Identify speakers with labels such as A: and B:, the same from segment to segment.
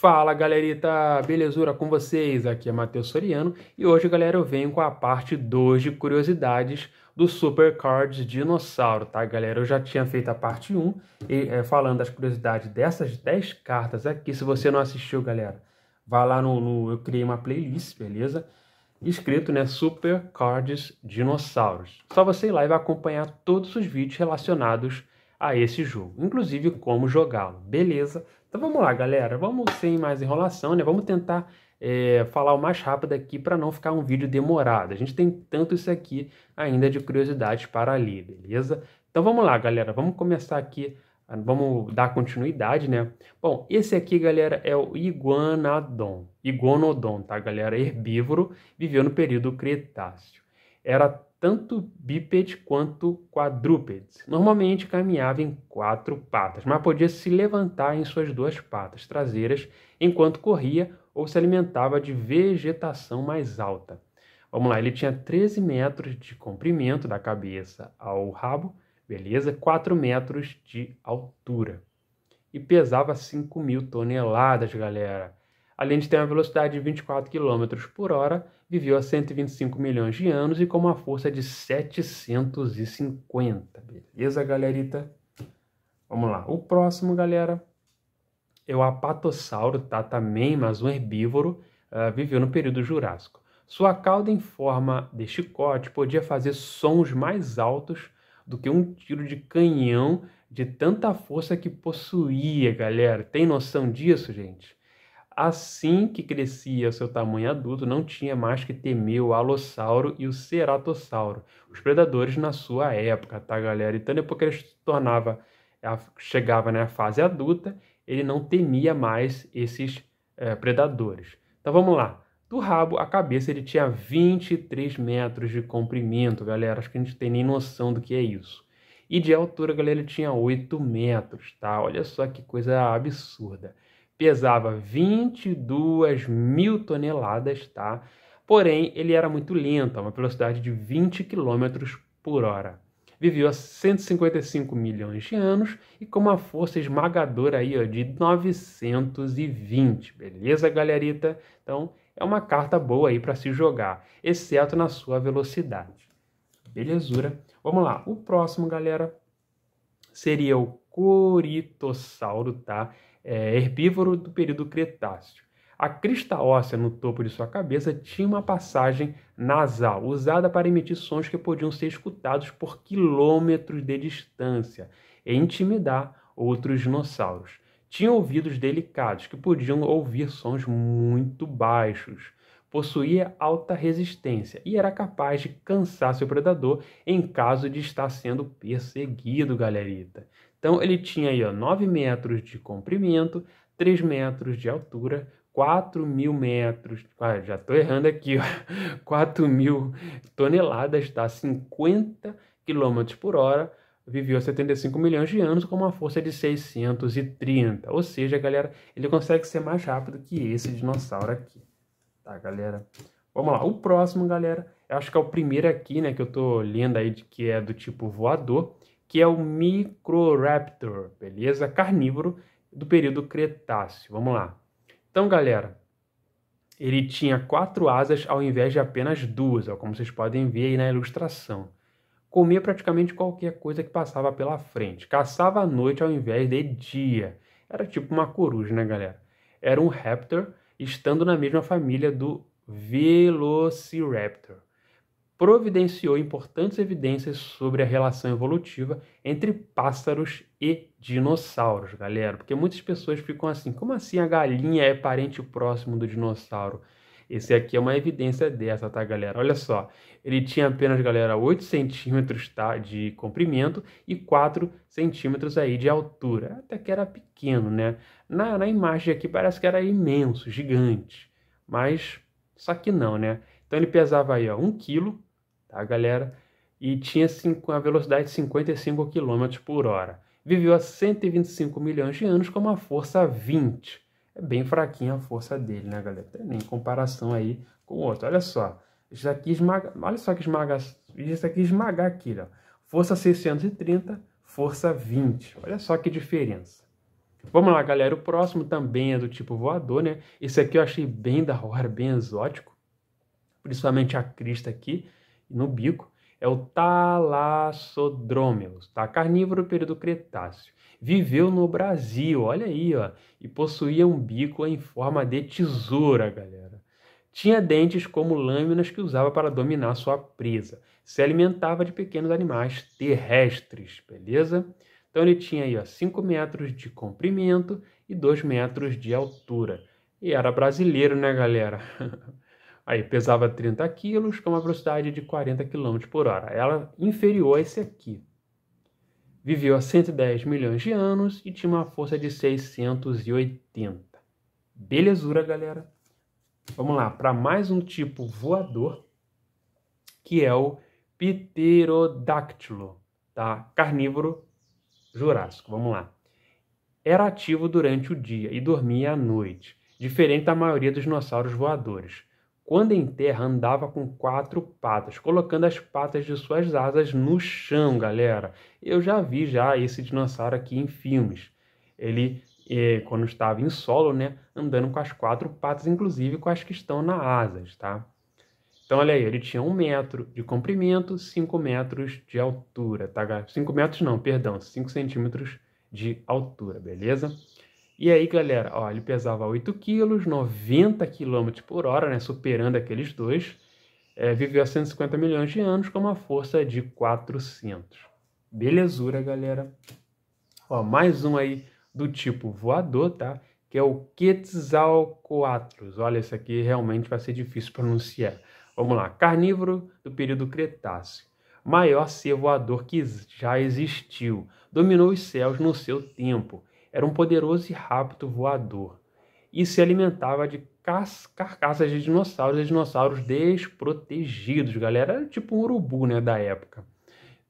A: Fala galerita, belezura com vocês? Aqui é Matheus Soriano e hoje, galera, eu venho com a parte 2 de curiosidades do Super Cards Dinossauro, tá galera? Eu já tinha feito a parte 1 e, é, falando das curiosidades dessas 10 cartas aqui. Se você não assistiu, galera, vá lá no, no. eu criei uma playlist, beleza? Escrito, né? Super Cards Dinossauros. Só você ir lá e vai acompanhar todos os vídeos relacionados a a esse jogo, inclusive como jogá-lo, beleza? Então vamos lá, galera, vamos sem mais enrolação, né? Vamos tentar é, falar o mais rápido aqui para não ficar um vídeo demorado. A gente tem tanto isso aqui ainda de curiosidades para ali, beleza? Então vamos lá, galera, vamos começar aqui ah, Vamos dar continuidade, né? Bom, esse aqui, galera, é o iguanodon. Iguanodon, tá, galera? Herbívoro, viveu no período Cretáceo. Era tanto bípede quanto quadrúpede. Normalmente caminhava em quatro patas, mas podia se levantar em suas duas patas traseiras enquanto corria ou se alimentava de vegetação mais alta. Vamos lá, ele tinha 13 metros de comprimento da cabeça ao rabo, beleza? 4 metros de altura. E pesava 5 mil toneladas, galera além de ter uma velocidade de 24 km por hora, viveu há 125 milhões de anos e com uma força de 750. Beleza, galerita? Vamos lá. O próximo, galera, é o apatossauro, tá? Também, mas um herbívoro, uh, viveu no período Jurássico. Sua cauda em forma de chicote podia fazer sons mais altos do que um tiro de canhão de tanta força que possuía, galera. Tem noção disso, gente? Assim que crescia seu tamanho adulto, não tinha mais que temer o alossauro e o ceratossauro, os predadores na sua época, tá, galera? Então, depois que ele se tornava, chegava na né, fase adulta, ele não temia mais esses é, predadores. Então, vamos lá. Do rabo à cabeça, ele tinha 23 metros de comprimento, galera. Acho que a gente tem nem noção do que é isso. E de altura, galera, ele tinha 8 metros, tá? Olha só que coisa absurda pesava 22 mil toneladas, tá? Porém, ele era muito lento, a uma velocidade de 20 km por hora. Viveu há 155 milhões de anos e com uma força esmagadora aí, ó, de 920. Beleza, galerita? Então, é uma carta boa aí para se jogar, exceto na sua velocidade. Belezura. Vamos lá. O próximo, galera, seria o Coritossauro, tá? é, herbívoro do período Cretáceo. A crista óssea no topo de sua cabeça tinha uma passagem nasal, usada para emitir sons que podiam ser escutados por quilômetros de distância e intimidar outros dinossauros. Tinha ouvidos delicados que podiam ouvir sons muito baixos. Possuía alta resistência e era capaz de cansar seu predador em caso de estar sendo perseguido, galerita. Então ele tinha aí ó, 9 metros de comprimento, 3 metros de altura, 4 mil metros, ah, já estou errando aqui, ó, 4 mil toneladas, tá? 50 km por hora, viveu 75 milhões de anos com uma força de 630. Ou seja, galera, ele consegue ser mais rápido que esse dinossauro aqui. Tá, galera? Vamos lá. O próximo, galera, eu acho que é o primeiro aqui, né, que eu tô lendo aí, que é do tipo voador que é o Microraptor, beleza? Carnívoro do período Cretáceo. Vamos lá. Então, galera, ele tinha quatro asas ao invés de apenas duas, ó, como vocês podem ver aí na ilustração. Comia praticamente qualquer coisa que passava pela frente. Caçava à noite ao invés de dia. Era tipo uma coruja, né, galera? Era um raptor estando na mesma família do Velociraptor providenciou importantes evidências sobre a relação evolutiva entre pássaros e dinossauros, galera. Porque muitas pessoas ficam assim: como assim a galinha é parente próximo do dinossauro? Esse aqui é uma evidência dessa, tá, galera? Olha só, ele tinha apenas, galera, 8 centímetros tá, de comprimento e 4 centímetros aí de altura. Até que era pequeno, né? Na, na imagem aqui parece que era imenso, gigante. Mas, só que não, né? Então ele pesava aí, ó, 1 quilo tá, galera? E tinha a velocidade de 55 km por hora. Viveu há 125 milhões de anos com uma força 20. É bem fraquinha a força dele, né, galera? Nem comparação aí com o outro. Olha só, isso aqui esmaga, olha só que esmaga, isso aqui esmagar aqui, ó. Força 630, força 20. Olha só que diferença. Vamos lá, galera. O próximo também é do tipo voador, né? Esse aqui eu achei bem da hora, bem exótico. Principalmente a crista aqui no bico é o Talassodrômelos, tá? carnívoro do período Cretáceo. Viveu no Brasil, olha aí, ó, e possuía um bico em forma de tesoura, galera. Tinha dentes como lâminas que usava para dominar sua presa. Se alimentava de pequenos animais terrestres, beleza? Então ele tinha aí 5 metros de comprimento e 2 metros de altura. E era brasileiro, né, galera? Aí pesava 30 quilos com uma velocidade de 40 km por hora. Ela inferior a esse aqui. Viveu há 110 milhões de anos e tinha uma força de 680. Belezura, galera. Vamos lá para mais um tipo voador, que é o Pterodáctilo, tá? Carnívoro jurássico. Vamos lá. Era ativo durante o dia e dormia à noite, diferente da maioria dos dinossauros voadores. Quando em terra, andava com quatro patas, colocando as patas de suas asas no chão, galera. Eu já vi já esse dinossauro aqui em filmes. Ele, eh, quando estava em solo, né, andando com as quatro patas, inclusive com as que estão na asas, tá? Então, olha aí, ele tinha um metro de comprimento, cinco metros de altura, tá, galera? Cinco metros não, perdão, 5 centímetros de altura, beleza? E aí, galera, ó, ele pesava 8 quilos, 90 km por hora, né, superando aqueles dois. É, viveu há 150 milhões de anos com uma força de 400. Belezura, galera. Ó, mais um aí do tipo voador, tá? Que é o Quetzalcoatlus. Olha, esse aqui realmente vai ser difícil pronunciar. Vamos lá, carnívoro do período Cretáceo. Maior ser voador que já existiu. Dominou os céus no seu tempo era um poderoso e rápido voador e se alimentava de carcaças de dinossauros, dinossauros desprotegidos, galera. Era tipo um urubu, né, da época.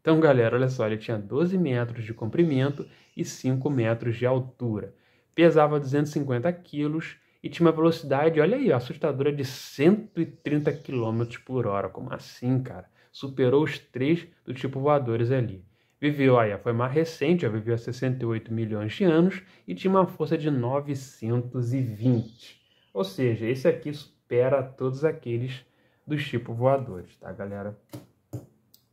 A: Então, galera, olha só, ele tinha 12 metros de comprimento e 5 metros de altura. Pesava 250 quilos e tinha uma velocidade, olha aí, assustadora de 130 km por hora. Como assim, cara? Superou os três do tipo voadores ali. Viveu aí foi mais recente, já viveu há 68 milhões de anos e tinha uma força de 920. Ou seja, esse aqui supera todos aqueles dos tipos voadores, tá, galera?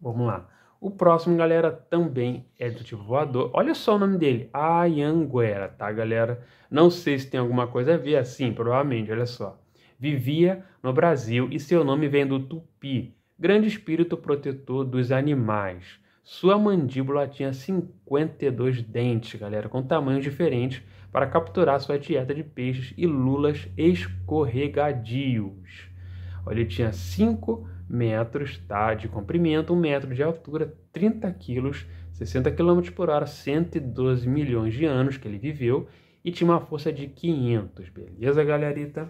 A: Vamos lá. O próximo, galera, também é do tipo voador. Olha só o nome dele, Ayanguera, tá, galera? Não sei se tem alguma coisa a ver, assim, provavelmente, olha só. Vivia no Brasil e seu nome vem do tupi, grande espírito protetor dos animais. Sua mandíbula tinha 52 dentes, galera, com tamanhos diferentes para capturar sua dieta de peixes e lulas escorregadios. Olha, ele tinha 5 metros tá, de comprimento, 1 metro de altura, 30 quilos, 60 km por hora, 112 milhões de anos que ele viveu e tinha uma força de 500, beleza, galerita?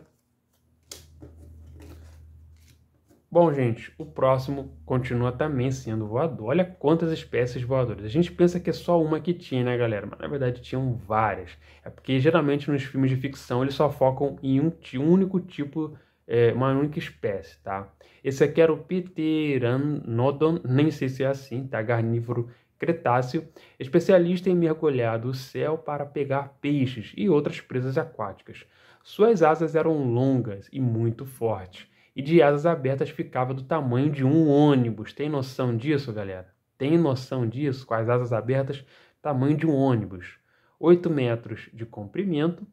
A: Bom, gente, o próximo continua também sendo voador. Olha quantas espécies voadoras. A gente pensa que é só uma que tinha, né, galera? Mas na verdade tinham várias. É porque geralmente nos filmes de ficção eles só focam em um, um único tipo, é, uma única espécie, tá? Esse aqui era o Pteranodon, nem sei se é assim, tá? Garnívoro Cretáceo, especialista em mergulhar do céu para pegar peixes e outras presas aquáticas. Suas asas eram longas e muito fortes e de asas abertas ficava do tamanho de um ônibus. Tem noção disso, galera? Tem noção disso? Com as asas abertas, tamanho de um ônibus. 8 metros de comprimento,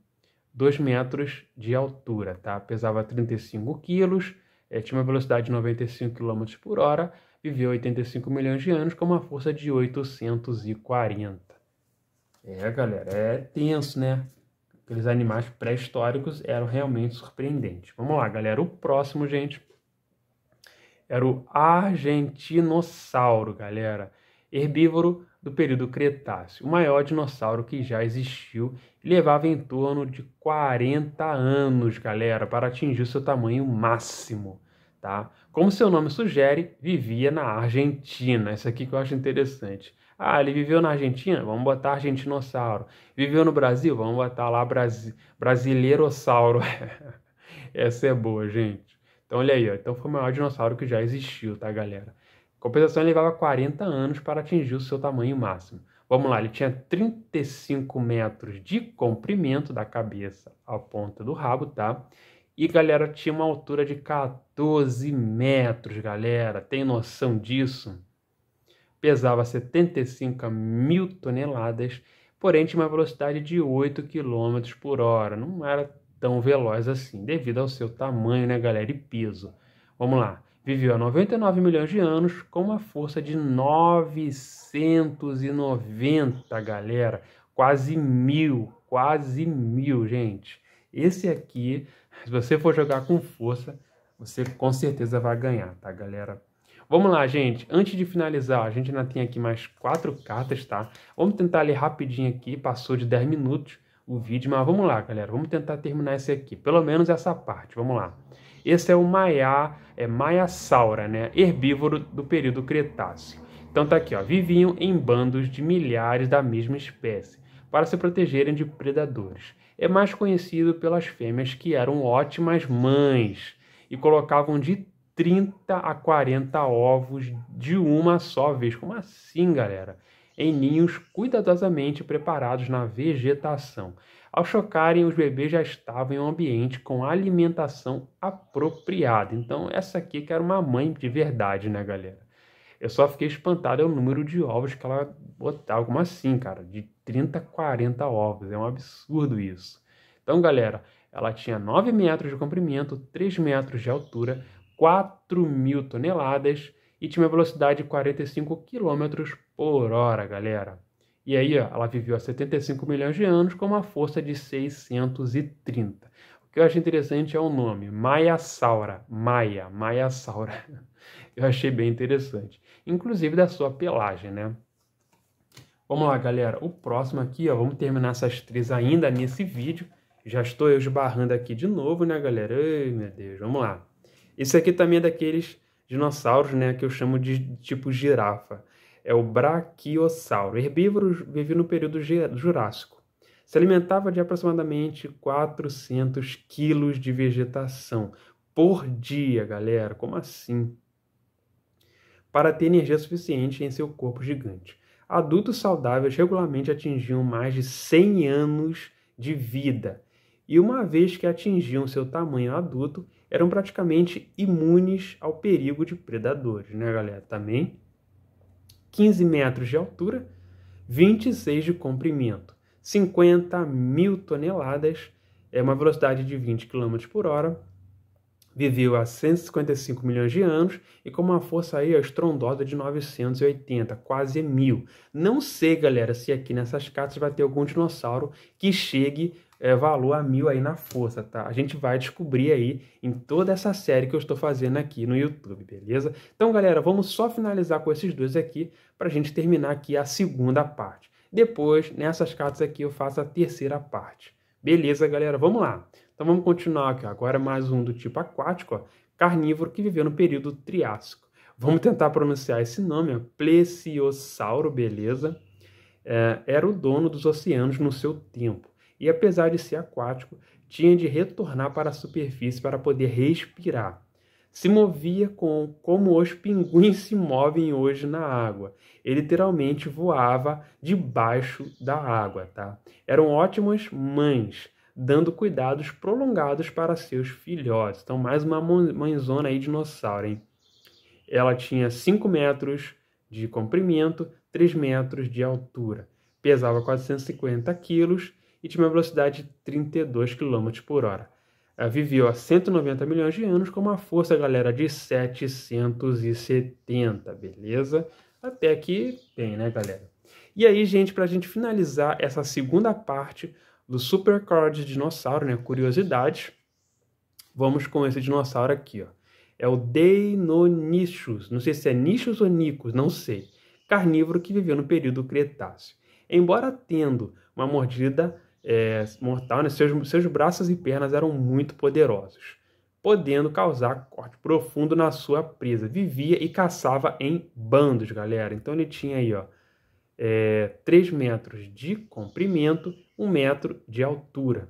A: 2 metros de altura, tá? Pesava 35 quilos, eh, tinha uma velocidade de 95 km por hora, viveu 85 milhões de anos com uma força de 840. É, galera, é tenso, né? aqueles animais pré-históricos eram realmente surpreendentes. Vamos lá, galera. O próximo, gente, era o argentinossauro, galera. Herbívoro do período Cretáceo, o maior dinossauro que já existiu, levava em torno de 40 anos, galera, para atingir seu tamanho máximo tá? Como seu nome sugere, vivia na Argentina. Isso aqui que eu acho interessante. Ah, ele viveu na Argentina? Vamos botar argentinossauro. Viveu no Brasil? Vamos botar lá Brasi brasileirossauro. Essa é boa, gente. Então, olha aí, ó. Então foi o maior dinossauro que já existiu, tá, galera? Compensação, ele levava 40 anos para atingir o seu tamanho máximo. Vamos lá, ele tinha 35 metros de comprimento da cabeça à ponta do rabo, tá? E galera, tinha uma altura de 14 metros, galera. Tem noção disso? Pesava 75 mil toneladas, porém tinha uma velocidade de 8 km por hora. Não era tão veloz assim, devido ao seu tamanho, né, galera? E peso. Vamos lá. Viveu há 99 milhões de anos com uma força de 990, galera. Quase mil, quase mil, gente. Esse aqui se você for jogar com força, você com certeza vai ganhar, tá, galera? Vamos lá, gente. Antes de finalizar, a gente ainda tem aqui mais quatro cartas, tá? Vamos tentar ler rapidinho aqui. Passou de 10 minutos o vídeo, mas vamos lá, galera. Vamos tentar terminar esse aqui. Pelo menos essa parte. Vamos lá. Esse é o Maiá, é Maia Saura, né? Herbívoro do período Cretáceo. Então tá aqui, ó. Viviam em bandos de milhares da mesma espécie para se protegerem de predadores é mais conhecido pelas fêmeas que eram ótimas mães e colocavam de 30 a 40 ovos de uma só vez. Como assim, galera? Em ninhos cuidadosamente preparados na vegetação. Ao chocarem, os bebês já estavam em um ambiente com alimentação apropriada. Então, essa aqui que era uma mãe de verdade, né, galera? Eu só fiquei espantado é o número de ovos que ela botar alguma assim, cara, de 30, 40 ovos. É um absurdo isso. Então, galera, ela tinha 9 metros de comprimento, 3 metros de altura, 4 mil toneladas e tinha uma velocidade de 45 km por hora, galera. E aí, ó, ela viveu há 75 milhões de anos com uma força de 630. O que eu achei interessante é o nome, Maia Saura. Maia, Maia Saura. Eu achei bem interessante. Inclusive da sua pelagem, né? Vamos lá, galera. O próximo aqui, ó, vamos terminar essas três ainda nesse vídeo. Já estou eu esbarrando aqui de novo, né, galera? Ai, meu Deus, vamos lá. Esse aqui também é daqueles dinossauros, né, que eu chamo de tipo girafa. É o braquiossauro. Herbívoro vivia no período Jurássico. Se alimentava de aproximadamente 400 quilos de vegetação por dia, galera. Como assim? Para ter energia suficiente em seu corpo gigante adultos saudáveis regularmente atingiam mais de 100 anos de vida, e uma vez que atingiam seu tamanho adulto, eram praticamente imunes ao perigo de predadores, né, galera? Também 15 metros de altura, 26 de comprimento, 50 mil toneladas, é uma velocidade de 20 km por hora, viveu há 155 milhões de anos e com uma força aí estrondosa de 980, quase mil. Não sei, galera, se aqui nessas cartas vai ter algum dinossauro que chegue é, valor a mil aí na força, tá? A gente vai descobrir aí em toda essa série que eu estou fazendo aqui no YouTube, beleza? Então, galera, vamos só finalizar com esses dois aqui para a gente terminar aqui a segunda parte. Depois, nessas cartas aqui, eu faço a terceira parte. Beleza, galera? Vamos lá. Então vamos continuar aqui, agora é mais um do tipo aquático, ó, carnívoro que viveu no período Triássico. Vamos tentar pronunciar esse nome, ó, Plesiosauro, beleza? É, era o dono dos oceanos no seu tempo e apesar de ser aquático, tinha de retornar para a superfície para poder respirar. Se movia com, como os pinguins se movem hoje na água. Ele literalmente voava debaixo da água, tá? Eram ótimas mães, dando cuidados prolongados para seus filhotes. Então, mais uma mãezona aí dinossauro, hein? Ela tinha 5 metros de comprimento, 3 metros de altura, pesava 450 quilos e tinha uma velocidade de 32 km por hora. Ela viveu há 190 milhões de anos com uma força, galera, de 770, beleza? Até aqui bem, né, galera? E aí, gente, para a gente finalizar essa segunda parte, do supercard dinossauro, né? Curiosidade. Vamos com esse dinossauro aqui, ó. É o Deinonychus. Não sei se é Nichus ou nico, não sei. Carnívoro que viveu no período Cretáceo. Embora tendo uma mordida é, mortal, né? seus, seus braços e pernas eram muito poderosos, podendo causar corte profundo na sua presa. Vivia e caçava em bandos, galera. Então ele tinha aí, ó, é, 3 metros de comprimento, um metro de altura.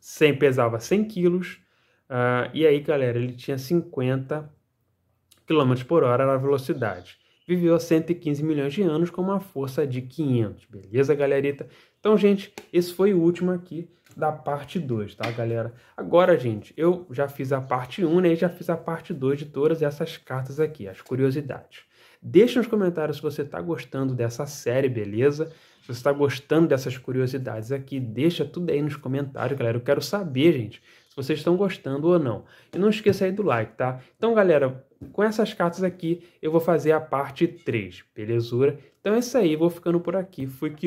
A: 100 pesava 100 quilos, uh, e aí, galera, ele tinha 50 km por hora na velocidade. Viveu 115 milhões de anos com uma força de 500, beleza, galerita? Então, gente, esse foi o último aqui da parte 2, tá, galera? Agora, gente, eu já fiz a parte 1, um, né, e já fiz a parte 2 de todas essas cartas aqui, as curiosidades. Deixe nos comentários se você está gostando dessa série, beleza? Se você está gostando dessas curiosidades aqui, deixa tudo aí nos comentários, galera. Eu quero saber, gente, se vocês estão gostando ou não. E não esqueça aí do like, tá? Então, galera, com essas cartas aqui, eu vou fazer a parte 3, belezura? Então é isso aí, vou ficando por aqui. Fui que